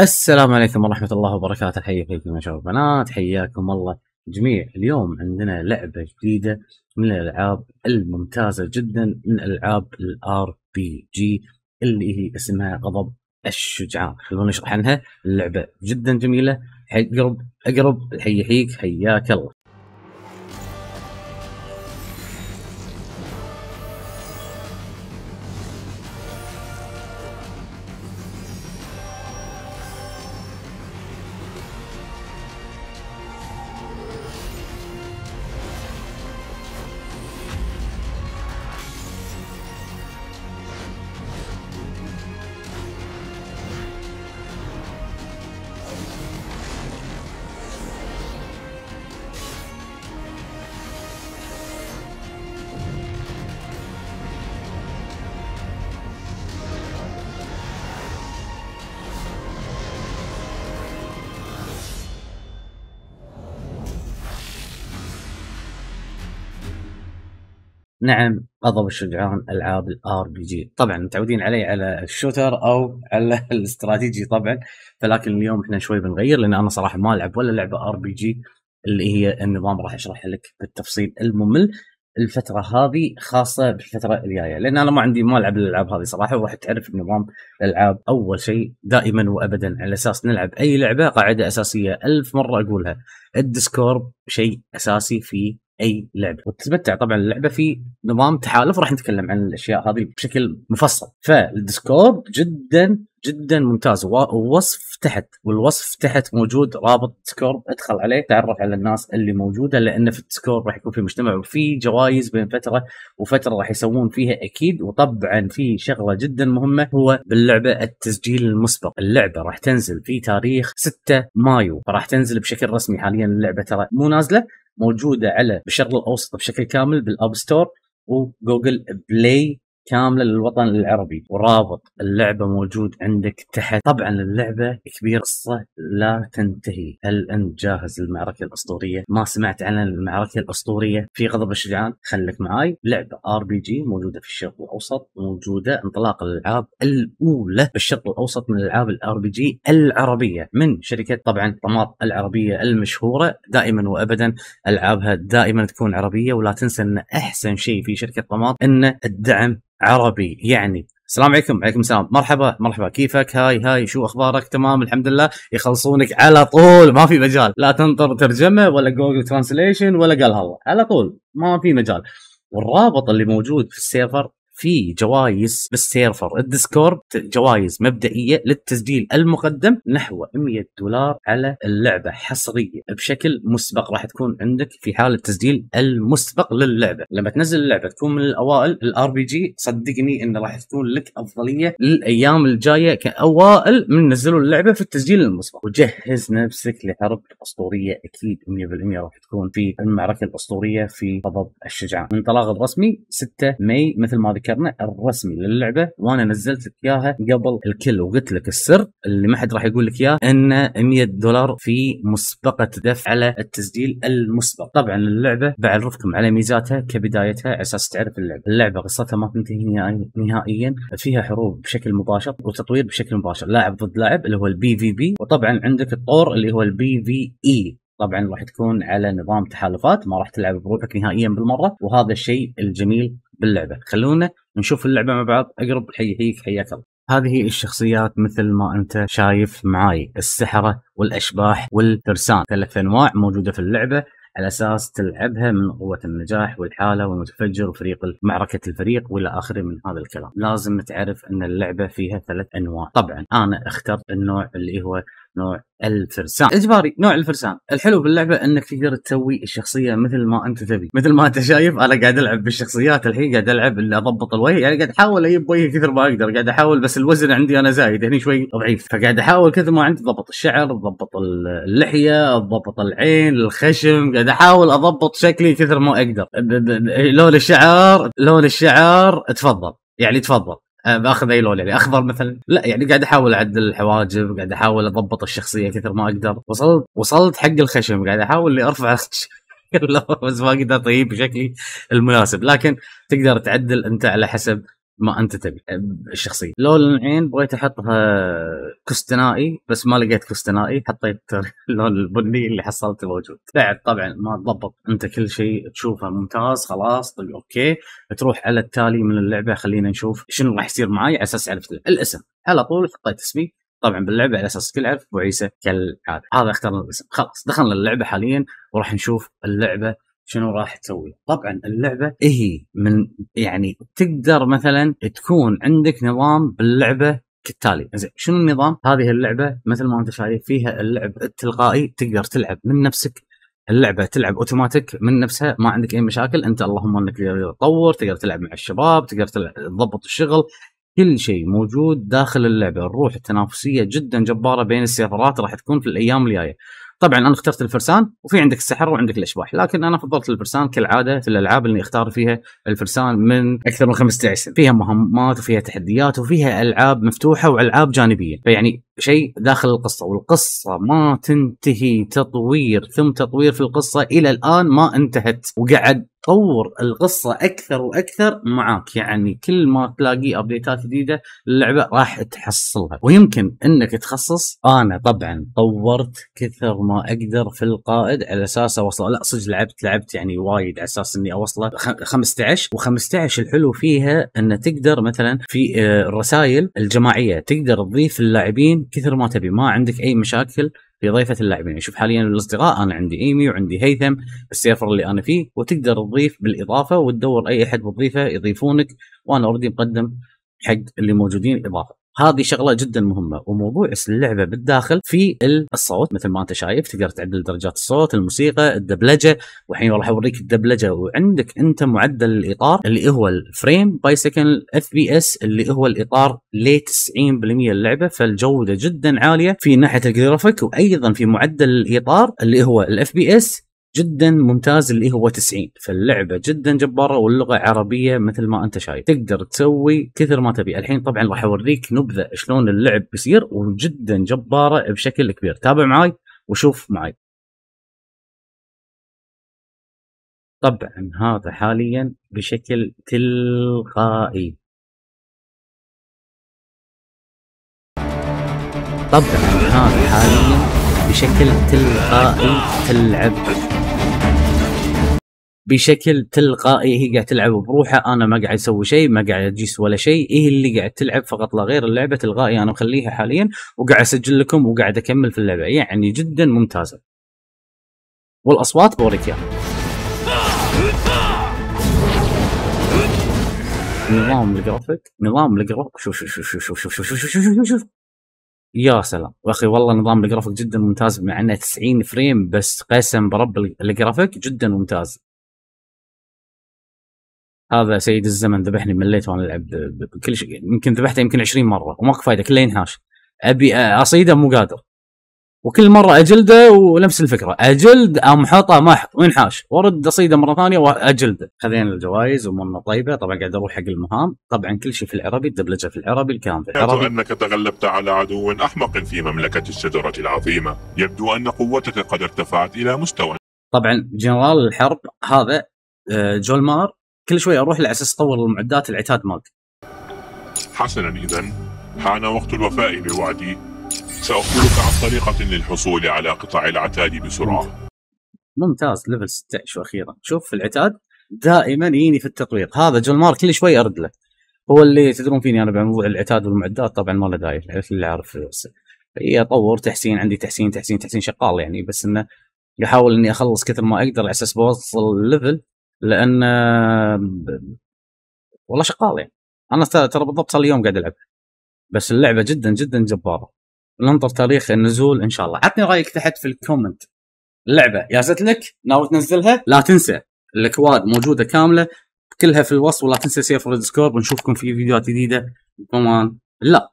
السلام عليكم ورحمة الله وبركاته حيا فيكم يا شباب بنات حياكم الله جميع اليوم عندنا لعبة جديدة من الألعاب الممتازة جدا من ألعاب الار بي جي اللي هي اسمها غضب الشجعان خلونا نشرح عنها اللعبة جدا جميلة حق اقرب اقرب حي حيك حياك الله نعم غضب الشجعان العاب الار بي جي طبعا متعودين عليه على الشوتر او على الاستراتيجي طبعا فلكن اليوم احنا شوي بنغير لان انا صراحه ما العب ولا لعبه ار بي جي اللي هي النظام راح اشرح لك بالتفصيل الممل الفترة هذه خاصة بالفترة الجاية لأن أنا ما عندي ما ألعب الألعاب هذه صراحة وراح تعرف نظام الألعاب أول شيء دائما وأبدا على أساس نلعب أي لعبة قاعدة أساسية ألف مرة أقولها الديسكورب شيء أساسي في اي لعبه وتتمتع طبعا اللعبه في نظام تحالف راح نتكلم عن الاشياء هذه بشكل مفصل فالديسكورد جدا جدا ممتاز ووصف تحت والوصف تحت موجود رابط ديسكورد ادخل عليه تعرف على الناس اللي موجوده لان في الديسكورد راح يكون في مجتمع وفي جوائز بين فتره وفتره راح يسوون فيها اكيد وطبعا في شغله جدا مهمه هو باللعبه التسجيل المسبق اللعبه راح تنزل في تاريخ 6 مايو فراح تنزل بشكل رسمي حاليا اللعبه ترى مو نازله موجوده على بالشرق الاوسط بشكل كامل بالاب ستور وجوجل بلاي كامله للوطن العربي ورابط اللعبه موجود عندك تحت طبعا اللعبه كبيره قصه لا تنتهي هل انت جاهز للمعركه الاسطوريه ما سمعت عن المعركه الاسطوريه في غضب الشجعان خليك معاي لعبه ار بي جي موجوده في الشرق الاوسط موجوده انطلاق الالعاب الاولى بالشرق الاوسط من الالعاب الار بي جي العربيه من شركه طبعا طماط العربيه المشهوره دائما وابدا العابها دائما تكون عربيه ولا تنسى ان احسن شيء في شركه طماط انه الدعم عربي يعني السلام عليكم عليكم السلام مرحبا مرحبا كيفك هاي هاي شو اخبارك تمام الحمد لله يخلصونك على طول ما في مجال لا تنطر ترجمه ولا جوجل ترانسليشن ولا قال الله على طول ما في مجال والرابط اللي موجود في السيرفر في جوائز بالسيرفر الديسكورد جوائز مبدئيه للتسجيل المقدم نحو 100 دولار على اللعبه حصريه بشكل مسبق راح تكون عندك في حال التسجيل المسبق للعبه لما تنزل اللعبه تكون من الاوائل الار بي جي صدقني انه راح تكون لك افضليه للايام الجايه كاوائل من نزلوا اللعبه في التسجيل المسبق وجهز نفسك لحرب اسطوريه اكيد 100% راح تكون في المعركه الاسطوريه في غضب الشجعان الانطلاق الرسمي 6 ماي مثل ما ذكرت نشرنا الرسمي للعبه وانا نزلت لك اياها قبل الكل وقلت لك السر اللي ما حد راح يقول لك اياه انه 100 دولار في مسبقه دفع على التسجيل المسبق طبعا اللعبه بعرفكم على ميزاتها كبدايتها على اساس تعرف اللعبه اللعبه قصتها ما تنتهي نهائيا فيها حروب بشكل مباشر وتطوير بشكل مباشر لاعب ضد لاعب اللي هو البي في بي وطبعا عندك الطور اللي هو البي في اي e. طبعا راح تكون على نظام تحالفات ما راح تلعب بروحك نهائيا بالمره وهذا الشيء الجميل باللعبه خلونا نشوف اللعبه مع بعض اقرب في حياك الله هذه الشخصيات مثل ما انت شايف معاي السحره والاشباح والترسان ثلاث انواع موجوده في اللعبه على اساس تلعبها من قوه النجاح والحاله والمتفجر وفريق معركه الفريق والى اخره من هذا الكلام، لازم تعرف ان اللعبه فيها ثلاث انواع، طبعا انا اخترت النوع اللي هو نوع الفرسان اجباري نوع الفرسان الحلو باللعبه انك تقدر تسوي الشخصيه مثل ما انت تبي مثل ما انت شايف انا قاعد العب بالشخصيات الحين قاعد العب اللي اضبط الوجه يعني قاعد احاول اجيب وجهي كثر ما اقدر قاعد احاول بس الوزن عندي انا زايد هني يعني شوي ضعيف فقاعد احاول كثر ما عندي اضبط الشعر اضبط اللحيه اضبط العين الخشم قاعد احاول اضبط شكلي كثر ما اقدر لون الشعر لون الشعر تفضل يعني تفضل آه، باخذ اي لون يعني اخضر مثلا لا يعني قاعد احاول اعدل الحواجب قاعد احاول اضبط الشخصيه كثر ما اقدر وصلت وصلت حق الخشم قاعد احاول اني ارفع الخشم بس ما قدرت طيب بشكلي المناسب لكن تقدر تعدل انت على حسب ما انت تبي الشخصيه أه، لون العين بغيت احطها كستنائي بس ما لقيت كستنائي حطيت اللون البني اللي حصلته موجود بعد طبعا ما تضبط انت كل شيء تشوفه ممتاز خلاص طيب اوكي تروح على التالي من اللعبه خلينا نشوف شنو راح يصير معي على اساس عرفت الاسم على طول حطيت اسمي طبعا باللعبه على اساس كل عرف ابو عيسى كالعاده هذا اخترنا الاسم خلاص دخلنا اللعبه حاليا وراح نشوف اللعبه شنو راح تسوي طبعا اللعبه هي من يعني تقدر مثلا تكون عندك نظام باللعبه كالتالي زين شنو النظام هذه اللعبه مثل ما انت شايف فيها اللعب التلقائي تقدر تلعب من نفسك اللعبه تلعب اوتوماتيك من نفسها ما عندك اي مشاكل انت اللهم انك تقدر تطور تقدر تلعب مع الشباب تقدر تضبط الشغل كل شيء موجود داخل اللعبه الروح التنافسيه جدا جباره بين السيرفرات راح تكون في الايام الجايه طبعا انا اخترت الفرسان وفي عندك السحر وعندك الاشباح لكن انا فضلت الفرسان كالعاده في الالعاب اللي اختار فيها الفرسان من اكثر من 15 سنه فيها مهمات وفيها تحديات وفيها العاب مفتوحه والعاب جانبيه فيعني شيء داخل القصه والقصه ما تنتهي تطوير ثم تطوير في القصه الى الان ما انتهت وقعد طور القصه اكثر واكثر معاك يعني كل ما تلاقي ابديتات جديده اللعبه راح تحصلها ويمكن انك تخصص انا طبعا طورت كثر ما اقدر في القائد على اساس اوصله لا صدق لعبت لعبت يعني وايد على اساس اني اوصله 15 و15 الحلو فيها ان تقدر مثلا في آه، الرسائل الجماعيه تقدر تضيف اللاعبين كثر ما تبي ما عندك اي مشاكل في ضيفه اللاعبين شوف حاليا الاصدقاء انا عندي ايمي وعندي هيثم السيرفر اللي انا فيه وتقدر تضيف بالاضافه وتدور اي احد بتضيفه يضيفونك وانا اوريدي مقدم حق اللي موجودين اضافه هذه شغله جدا مهمه وموضوع اللعبه بالداخل في الصوت مثل ما انت شايف تقدر تعدل درجات الصوت الموسيقى الدبلجه والحين راح اوريك الدبلجه وعندك انت معدل الاطار اللي هو الفريم باي سكند اف بي اس اللي هو الاطار ل 90% اللعبه فالجوده جدا عاليه في ناحيه الجرافيك وايضا في معدل الاطار اللي هو الاف بي اس جدا ممتاز اللي هو 90 فاللعبه جدا جباره واللغه عربيه مثل ما انت شايف تقدر تسوي كثر ما تبي الحين طبعا راح اوريك نبذه شلون اللعب بيصير وجدا جباره بشكل كبير تابع معاي وشوف معاي طبعا هذا حاليا بشكل تلقائي طبعا هذا حاليا بشكل تلقائي تلعب بشكل تلقائي هي قاعد تلعب بروحها انا ما قاعد اسوي شيء ما قاعد اجيس ولا شيء هي اللي قاعد تلعب فقط لا غير اللعبه تلقائي انا مخليها حاليا وقاعد اسجل لكم وقاعد اكمل في اللعبه يعني جدا ممتازه والاصوات بوريك اياها نظام الجرافيك نظام الجرافيك شوف شوف شوف شوف شوف شوف شوف شوف شوف شوف شوف يا سلام يا اخي والله نظام الجرافيك جدا ممتاز مع انه 90 فريم بس قسم برب الجرافيك جدا ممتاز هذا سيد الزمن ذبحني مليت وانا العب بكل شيء يمكن ذبحته يمكن 20 مره وماكو فايده كله ينهاش ابي آه، اصيده مو قادر وكل مره اجلده ونفس الفكره اجلد ام حطه محط وينحاش وارد اصيده مره ثانيه واجلده خذينا الجوائز ومنا طيبه طبعا قاعد اروح حق المهام طبعا كل شيء في العربي الدبلجه في العربي الكلام في العربي انك تغلبت على عدو احمق في مملكه الشجره العظيمه يبدو ان قوتك قد ارتفعت الى مستوى طبعا جنرال الحرب هذا آه، جولمار كل شوي اروح له على اساس اطور المعدات العتاد مالتي. حسنا اذا حان وقت الوفاء بوعدي ساخبرك عن طريقه للحصول على قطع العتاد بسرعه. ممتاز ليفل 16 واخيرا شوف العتاد دائما يجيني في التطوير هذا جون كل شوي ارد له هو اللي تدرون فيني انا بموضوع العتاد والمعدات طبعا ما له داعي اللي عارف إيه، اطور تحسين عندي تحسين تحسين تحسين شغال يعني بس انه احاول اني اخلص كثر ما اقدر على اساس بوصل ليفل لان والله شغال يعني انا ترى بالضبط صار لي يوم قاعد العب بس اللعبه جدا جدا جباره ننطر تاريخ النزول ان شاء الله عطني رايك تحت في الكومنت اللعبه جازت لك ناوي تنزلها لا تنسى الاكواد موجوده كامله كلها في الوصف ولا تنسى سيف ريد سكور ونشوفكم في فيديوهات جديده كمان لا